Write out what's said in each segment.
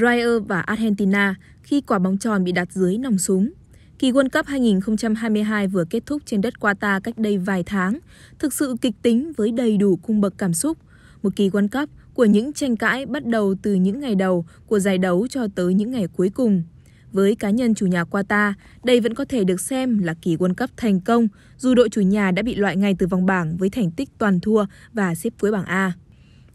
Ryer và Argentina khi quả bóng tròn bị đặt dưới nòng súng. Kỳ World Cup 2022 vừa kết thúc trên đất Qatar cách đây vài tháng, thực sự kịch tính với đầy đủ cung bậc cảm xúc. Một kỳ World Cup của những tranh cãi bắt đầu từ những ngày đầu của giải đấu cho tới những ngày cuối cùng. Với cá nhân chủ nhà Qatar, đây vẫn có thể được xem là kỳ World Cup thành công, dù đội chủ nhà đã bị loại ngay từ vòng bảng với thành tích toàn thua và xếp cuối bảng A.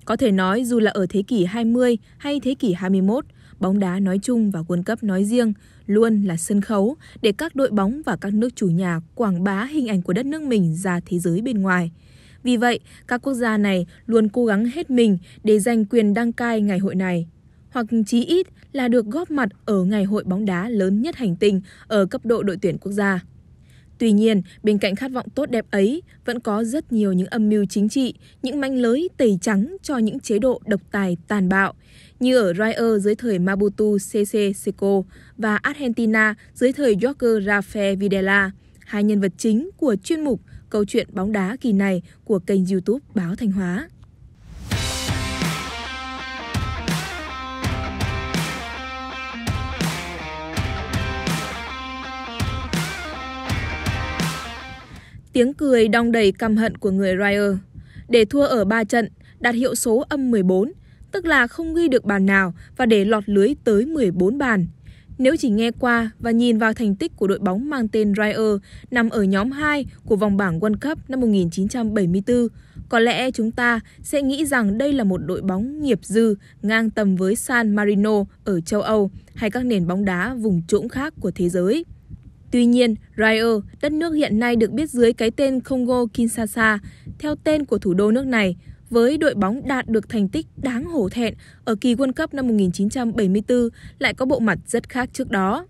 Có thể nói dù là ở thế kỷ 20 hay thế kỷ 21, bóng đá nói chung và World Cup nói riêng luôn là sân khấu để các đội bóng và các nước chủ nhà quảng bá hình ảnh của đất nước mình ra thế giới bên ngoài. Vì vậy, các quốc gia này luôn cố gắng hết mình để giành quyền đăng cai ngày hội này hoặc chí ít là được góp mặt ở ngày hội bóng đá lớn nhất hành tinh ở cấp độ đội tuyển quốc gia. Tuy nhiên, bên cạnh khát vọng tốt đẹp ấy, vẫn có rất nhiều những âm mưu chính trị, những manh lưới tẩy trắng cho những chế độ độc tài tàn bạo, như ở Rio dưới thời Mabutu CC Seco và Argentina dưới thời Jorge Rafael Videla, hai nhân vật chính của chuyên mục Câu chuyện bóng đá kỳ này của kênh YouTube Báo Thanh Hóa. Tiếng cười đong đầy căm hận của người Rio. Để thua ở 3 trận, đạt hiệu số âm 14, tức là không ghi được bàn nào và để lọt lưới tới 14 bàn. Nếu chỉ nghe qua và nhìn vào thành tích của đội bóng mang tên Ryer nằm ở nhóm 2 của vòng bảng World Cup năm 1974, có lẽ chúng ta sẽ nghĩ rằng đây là một đội bóng nghiệp dư ngang tầm với San Marino ở châu Âu hay các nền bóng đá vùng trũng khác của thế giới. Tuy nhiên, Rio, đất nước hiện nay được biết dưới cái tên Congo Kinshasa, theo tên của thủ đô nước này, với đội bóng đạt được thành tích đáng hổ thẹn ở kỳ World Cup năm 1974 lại có bộ mặt rất khác trước đó.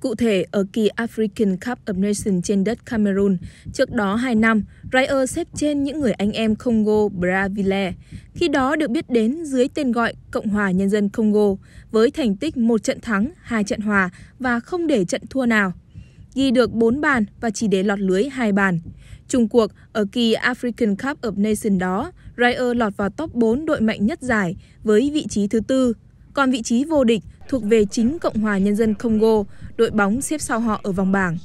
Cụ thể, ở kỳ African Cup of Nations trên đất Cameroon, trước đó 2 năm, Ryer xếp trên những người anh em Congo Brazzaville, khi đó được biết đến dưới tên gọi Cộng hòa Nhân dân Congo, với thành tích một trận thắng, hai trận hòa và không để trận thua nào. Ghi được 4 bàn và chỉ để lọt lưới hai bàn. Trung cuộc, ở kỳ African Cup of Nations đó, Ryer lọt vào top 4 đội mạnh nhất giải với vị trí thứ tư. Còn vị trí vô địch thuộc về chính Cộng hòa Nhân dân Congo, đội bóng xếp sau họ ở vòng bảng.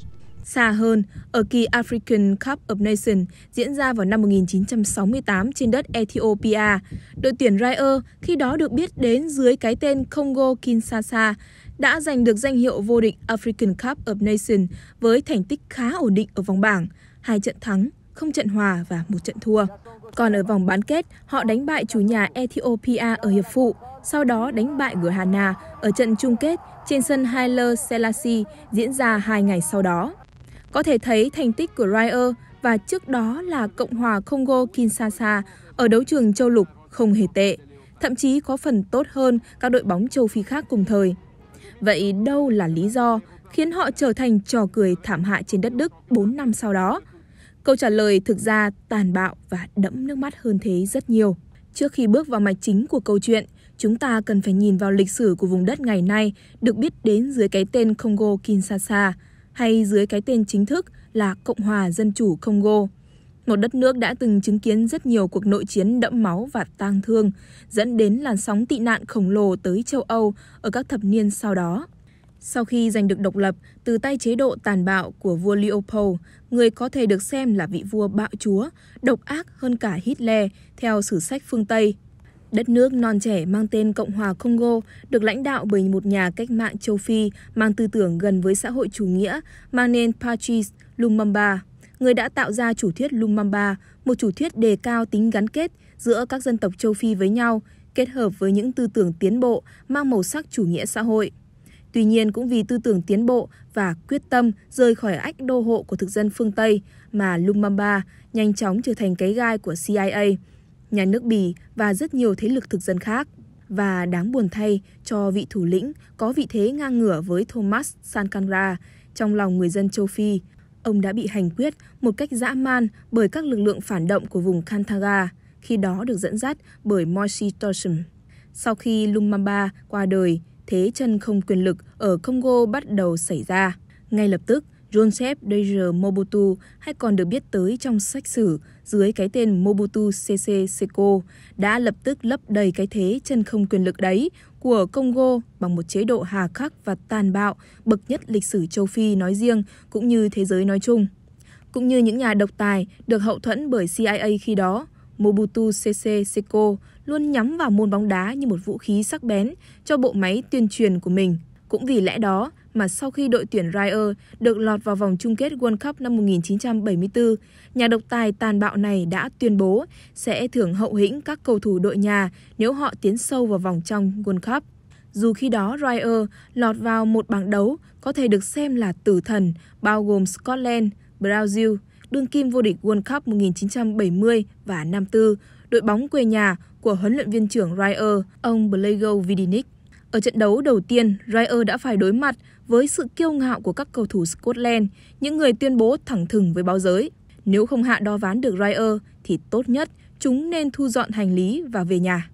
Xa hơn, ở kỳ African Cup of Nations diễn ra vào năm 1968 trên đất Ethiopia, đội tuyển Ryer khi đó được biết đến dưới cái tên Congo Kinshasa đã giành được danh hiệu vô địch African Cup of Nations với thành tích khá ổn định ở vòng bảng, hai trận thắng, không trận hòa và một trận thua. Còn ở vòng bán kết, họ đánh bại chủ nhà Ethiopia ở hiệp phụ, sau đó đánh bại Ghana ở trận chung kết trên sân Haile Selassie diễn ra hai ngày sau đó. Có thể thấy thành tích của Ryer và trước đó là Cộng hòa Congo Kinshasa ở đấu trường châu lục không hề tệ, thậm chí có phần tốt hơn các đội bóng châu Phi khác cùng thời. Vậy đâu là lý do khiến họ trở thành trò cười thảm hại trên đất Đức 4 năm sau đó? Câu trả lời thực ra tàn bạo và đẫm nước mắt hơn thế rất nhiều. Trước khi bước vào mạch chính của câu chuyện, chúng ta cần phải nhìn vào lịch sử của vùng đất ngày nay được biết đến dưới cái tên Congo Kinshasa hay dưới cái tên chính thức là Cộng hòa Dân chủ Congo. Một đất nước đã từng chứng kiến rất nhiều cuộc nội chiến đẫm máu và tang thương, dẫn đến làn sóng tị nạn khổng lồ tới châu Âu ở các thập niên sau đó. Sau khi giành được độc lập từ tay chế độ tàn bạo của vua Leopold, người có thể được xem là vị vua bạo chúa, độc ác hơn cả Hitler theo sử sách phương Tây. Đất nước non trẻ mang tên Cộng hòa Congo được lãnh đạo bởi một nhà cách mạng châu Phi mang tư tưởng gần với xã hội chủ nghĩa mang tên Patrice Lumumba, người đã tạo ra chủ thuyết Lumumba, một chủ thuyết đề cao tính gắn kết giữa các dân tộc châu Phi với nhau, kết hợp với những tư tưởng tiến bộ mang màu sắc chủ nghĩa xã hội. Tuy nhiên cũng vì tư tưởng tiến bộ và quyết tâm rời khỏi ách đô hộ của thực dân phương Tây mà Lumumba nhanh chóng trở thành cái gai của CIA, nhà nước Bỉ và rất nhiều thế lực thực dân khác. Và đáng buồn thay cho vị thủ lĩnh có vị thế ngang ngửa với Thomas Sankara trong lòng người dân châu Phi, ông đã bị hành quyết một cách dã man bởi các lực lượng phản động của vùng Kantaga, khi đó được dẫn dắt bởi Moise Torsion. Sau khi Lumumba qua đời, thế chân không quyền lực ở Congo bắt đầu xảy ra. Ngay lập tức, Joseph Dejer Mobutu, hay còn được biết tới trong sách sử dưới cái tên Mobutu Sese Seko, đã lập tức lấp đầy cái thế chân không quyền lực đấy của Congo bằng một chế độ hà khắc và tàn bạo bậc nhất lịch sử châu Phi nói riêng cũng như thế giới nói chung. Cũng như những nhà độc tài được hậu thuẫn bởi CIA khi đó, Mobutu Sese Seko luôn nhắm vào môn bóng đá như một vũ khí sắc bén cho bộ máy tuyên truyền của mình. Cũng vì lẽ đó mà sau khi đội tuyển Ryer được lọt vào vòng chung kết World Cup năm 1974, nhà độc tài tàn bạo này đã tuyên bố sẽ thưởng hậu hĩnh các cầu thủ đội nhà nếu họ tiến sâu vào vòng trong World Cup. Dù khi đó Ryer lọt vào một bảng đấu có thể được xem là tử thần, bao gồm Scotland, Brazil, đương kim vô địch World Cup 1970 và 54, đội bóng quê nhà của huấn luyện viên trưởng Ryer, ông Blago Vidinic. Ở trận đấu đầu tiên, Ryer đã phải đối mặt với sự kiêu ngạo của các cầu thủ Scotland, những người tuyên bố thẳng thừng với báo giới. Nếu không hạ đo ván được Ryer thì tốt nhất chúng nên thu dọn hành lý và về nhà.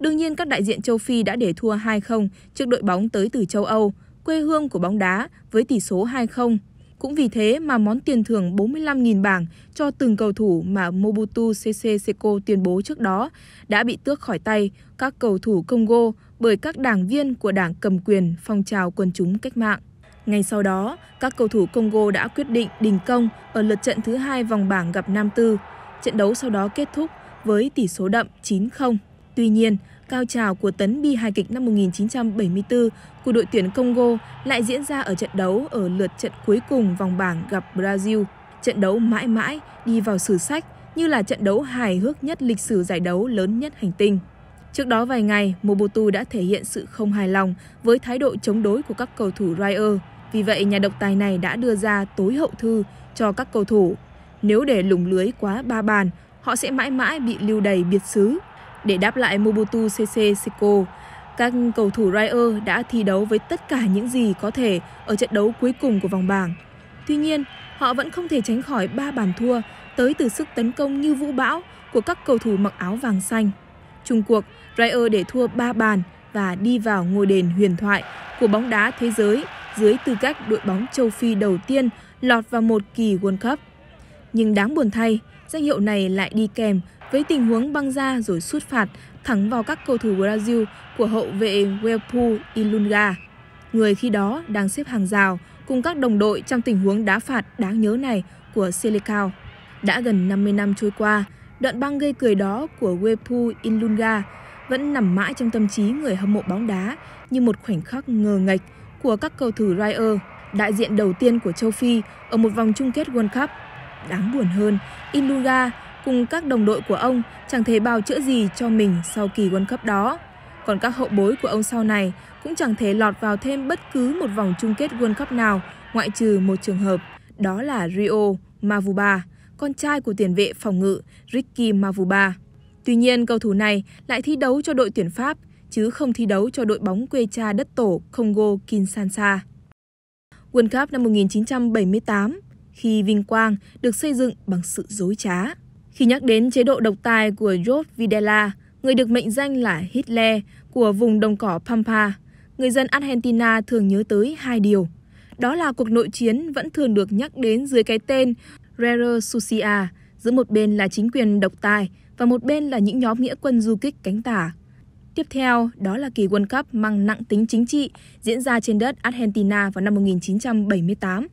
Đương nhiên các đại diện châu Phi đã để thua 2-0 trước đội bóng tới từ châu Âu, quê hương của bóng đá với tỷ số 2-0 cũng vì thế mà món tiền thưởng 45.000 bảng cho từng cầu thủ mà Mobutu Sese Seko tuyên bố trước đó đã bị tước khỏi tay các cầu thủ Congo bởi các đảng viên của đảng cầm quyền phong trào quần chúng cách mạng. Ngay sau đó, các cầu thủ Congo đã quyết định đình công ở lượt trận thứ hai vòng bảng gặp Nam Tư. Trận đấu sau đó kết thúc với tỷ số đậm 9-0. Tuy nhiên, cao trào của tấn bi hài kịch năm 1974 của đội tuyển Congo lại diễn ra ở trận đấu ở lượt trận cuối cùng vòng bảng gặp Brazil. Trận đấu mãi mãi đi vào sử sách như là trận đấu hài hước nhất lịch sử giải đấu lớn nhất hành tinh. Trước đó vài ngày, Mobutu đã thể hiện sự không hài lòng với thái độ chống đối của các cầu thủ Ryer. Vì vậy, nhà độc tài này đã đưa ra tối hậu thư cho các cầu thủ. Nếu để lủng lưới quá ba bàn, họ sẽ mãi mãi bị lưu đầy biệt xứ để đáp lại Mobutu Sese Seko, các cầu thủ Ryer đã thi đấu với tất cả những gì có thể ở trận đấu cuối cùng của vòng bảng. Tuy nhiên, họ vẫn không thể tránh khỏi ba bàn thua tới từ sức tấn công như vũ bão của các cầu thủ mặc áo vàng xanh. Trung cuộc, Ryer để thua ba bàn và đi vào ngôi đền huyền thoại của bóng đá thế giới dưới tư cách đội bóng châu Phi đầu tiên lọt vào một kỳ World Cup. Nhưng đáng buồn thay, danh hiệu này lại đi kèm với tình huống băng ra rồi sút phạt thẳng vào các cầu thủ Brazil của hậu vệ Welpu Ilunga, người khi đó đang xếp hàng rào cùng các đồng đội trong tình huống đá phạt đáng nhớ này của Selecao. Đã gần 50 năm trôi qua, đoạn băng gây cười đó của Wepu Ilunga vẫn nằm mãi trong tâm trí người hâm mộ bóng đá như một khoảnh khắc ngờ nghệch của các cầu thủ Ryer, đại diện đầu tiên của châu Phi ở một vòng chung kết World Cup. Đáng buồn hơn, Ilunga cùng các đồng đội của ông chẳng thể bào chữa gì cho mình sau kỳ World Cup đó. Còn các hậu bối của ông sau này cũng chẳng thể lọt vào thêm bất cứ một vòng chung kết World Cup nào ngoại trừ một trường hợp, đó là Rio Mavuba, con trai của tiền vệ phòng ngự Ricky Mavuba. Tuy nhiên, cầu thủ này lại thi đấu cho đội tuyển Pháp, chứ không thi đấu cho đội bóng quê cha đất tổ Congo Kinshasa. World Cup năm 1978, khi vinh quang được xây dựng bằng sự dối trá. Khi nhắc đến chế độ độc tài của Joseph Videla, người được mệnh danh là Hitler của vùng đồng cỏ Pampa, người dân Argentina thường nhớ tới hai điều. Đó là cuộc nội chiến vẫn thường được nhắc đến dưới cái tên Rera Sucia, giữa một bên là chính quyền độc tài và một bên là những nhóm nghĩa quân du kích cánh tả. Tiếp theo, đó là kỳ World Cup mang nặng tính chính trị diễn ra trên đất Argentina vào năm 1978.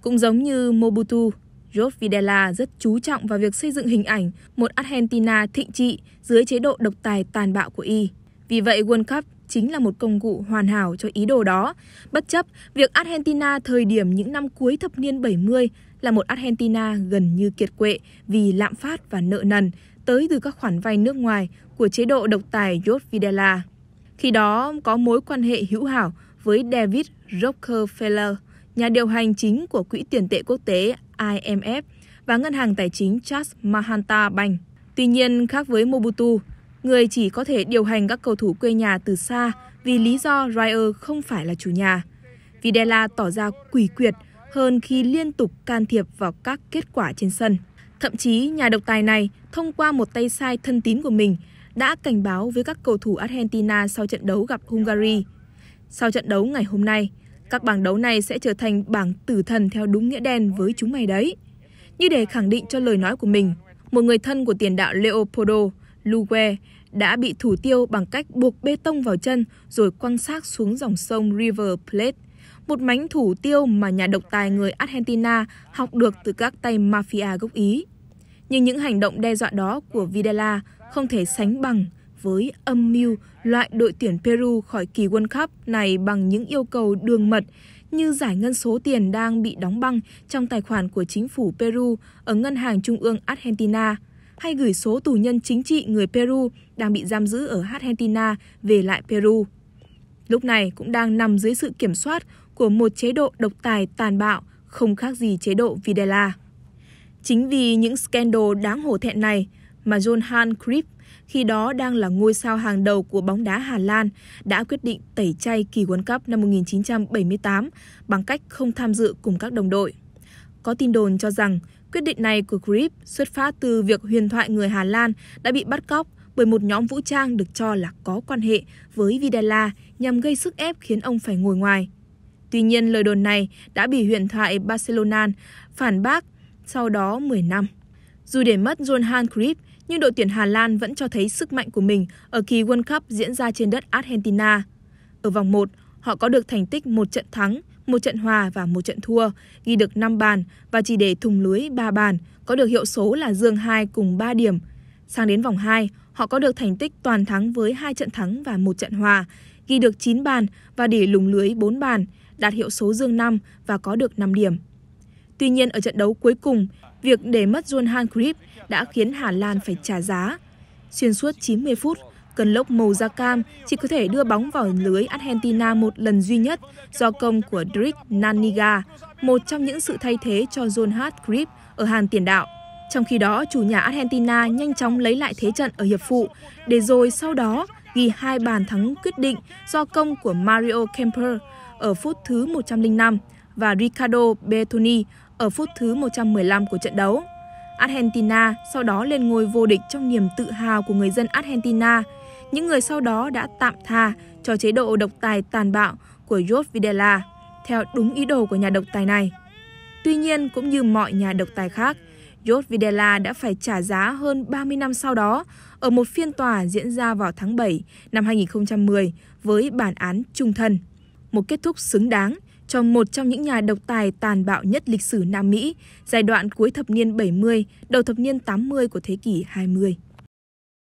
Cũng giống như Mobutu, Josep Videla rất chú trọng vào việc xây dựng hình ảnh một Argentina thịnh trị dưới chế độ độc tài tàn bạo của Y. Vì vậy, World Cup chính là một công cụ hoàn hảo cho ý đồ đó, bất chấp việc Argentina thời điểm những năm cuối thập niên 70 là một Argentina gần như kiệt quệ vì lạm phát và nợ nần tới từ các khoản vay nước ngoài của chế độ độc tài Josep Videla. Khi đó có mối quan hệ hữu hảo với David Rockefeller, nhà điều hành chính của Quỹ tiền tệ quốc tế IMF và ngân hàng tài chính Charles Mahanta Bank. Tuy nhiên, khác với Mobutu, người chỉ có thể điều hành các cầu thủ quê nhà từ xa vì lý do Ryer không phải là chủ nhà. Videla tỏ ra quỷ quyệt hơn khi liên tục can thiệp vào các kết quả trên sân. Thậm chí, nhà độc tài này, thông qua một tay sai thân tín của mình, đã cảnh báo với các cầu thủ Argentina sau trận đấu gặp Hungary. Sau trận đấu ngày hôm nay, các bảng đấu này sẽ trở thành bảng tử thần theo đúng nghĩa đen với chúng mày đấy. Như để khẳng định cho lời nói của mình, một người thân của tiền đạo Leopoldo Lugue đã bị thủ tiêu bằng cách buộc bê tông vào chân rồi quăng xác xuống dòng sông River Plate, một mánh thủ tiêu mà nhà độc tài người Argentina học được từ các tay mafia gốc Ý. Nhưng những hành động đe dọa đó của Videla không thể sánh bằng với âm mưu loại đội tuyển Peru khỏi kỳ World Cup này bằng những yêu cầu đường mật như giải ngân số tiền đang bị đóng băng trong tài khoản của chính phủ Peru ở Ngân hàng Trung ương Argentina hay gửi số tù nhân chính trị người Peru đang bị giam giữ ở Argentina về lại Peru. Lúc này cũng đang nằm dưới sự kiểm soát của một chế độ độc tài tàn bạo, không khác gì chế độ Videla. Chính vì những scandal đáng hổ thẹn này mà John Han Crip, khi đó đang là ngôi sao hàng đầu của bóng đá Hà Lan, đã quyết định tẩy chay kỳ World Cup năm 1978 bằng cách không tham dự cùng các đồng đội. Có tin đồn cho rằng quyết định này của Grip xuất phát từ việc huyền thoại người Hà Lan đã bị bắt cóc bởi một nhóm vũ trang được cho là có quan hệ với Videla nhằm gây sức ép khiến ông phải ngồi ngoài. Tuy nhiên, lời đồn này đã bị huyền thoại Barcelona phản bác sau đó 10 năm. Dù để mất Johan Cruyff, nhưng đội tuyển Hà Lan vẫn cho thấy sức mạnh của mình ở kỳ World Cup diễn ra trên đất Argentina. Ở vòng 1, họ có được thành tích một trận thắng, một trận hòa và một trận thua, ghi được 5 bàn và chỉ để thùng lưới 3 bàn, có được hiệu số là dương 2 cùng 3 điểm. Sang đến vòng 2, họ có được thành tích toàn thắng với 2 trận thắng và một trận hòa, ghi được 9 bàn và để lùng lưới 4 bàn, đạt hiệu số dương 5 và có được 5 điểm. Tuy nhiên ở trận đấu cuối cùng, việc để mất John Hangrip đã khiến Hà Lan phải trả giá. Xuyên suốt 90 phút, cơn lốc màu da cam chỉ có thể đưa bóng vào lưới Argentina một lần duy nhất do công của Drick Naniga, một trong những sự thay thế cho John Hartgrip ở hàng tiền đạo. Trong khi đó, chủ nhà Argentina nhanh chóng lấy lại thế trận ở hiệp phụ, để rồi sau đó ghi hai bàn thắng quyết định do công của Mario Kemper ở phút thứ 105 và Ricardo Bertoni ở phút thứ 115 của trận đấu. Argentina sau đó lên ngôi vô địch trong niềm tự hào của người dân Argentina, những người sau đó đã tạm tha cho chế độ độc tài tàn bạo của Jorge Videla, theo đúng ý đồ của nhà độc tài này. Tuy nhiên, cũng như mọi nhà độc tài khác, Jorge Videla đã phải trả giá hơn 30 năm sau đó ở một phiên tòa diễn ra vào tháng 7 năm 2010 với bản án trung thân. Một kết thúc xứng đáng cho một trong những nhà độc tài tàn bạo nhất lịch sử Nam Mỹ, giai đoạn cuối thập niên 70, đầu thập niên 80 của thế kỷ 20.